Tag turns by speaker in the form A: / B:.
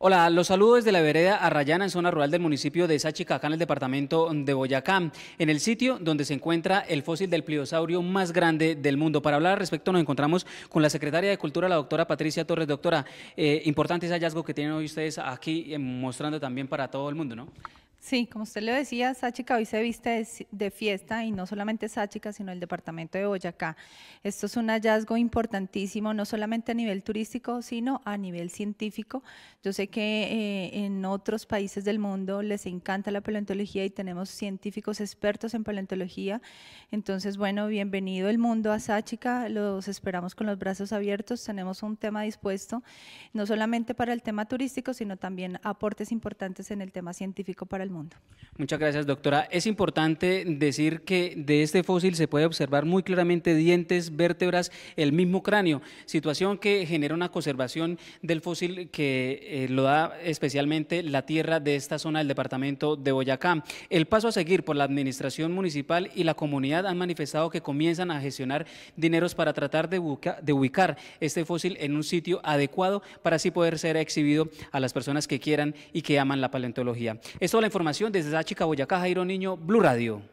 A: Hola, los saludos desde la vereda Arrayana, en zona rural del municipio de Sachicacá, en el departamento de Boyacá, en el sitio donde se encuentra el fósil del pliosaurio más grande del mundo. Para hablar al respecto nos encontramos con la secretaria de Cultura, la doctora Patricia Torres. Doctora, eh, importante ese hallazgo que tienen hoy ustedes aquí, eh, mostrando también para todo el mundo, ¿no?
B: Sí, como usted lo decía, Sáchica hoy se viste de fiesta y no solamente Sáchica, sino el departamento de Boyacá. Esto es un hallazgo importantísimo, no solamente a nivel turístico, sino a nivel científico. Yo sé que eh, en otros países del mundo les encanta la paleontología y tenemos científicos expertos en paleontología. Entonces, bueno, bienvenido el mundo a Sáchica, los esperamos con los brazos abiertos, tenemos un tema dispuesto, no solamente para el tema turístico, sino también aportes importantes en el tema científico para el mundo.
A: Muchas gracias, doctora. Es importante decir que de este fósil se puede observar muy claramente dientes, vértebras, el mismo cráneo, situación que genera una conservación del fósil que eh, lo da especialmente la tierra de esta zona del departamento de Boyacá. El paso a seguir por la administración municipal y la comunidad han manifestado que comienzan a gestionar dineros para tratar de, de ubicar este fósil en un sitio adecuado para así poder ser exhibido a las personas que quieran y que aman la paleontología. Esto la información información desde Sáchica, Boyacá, Jairo Niño, Blue Radio.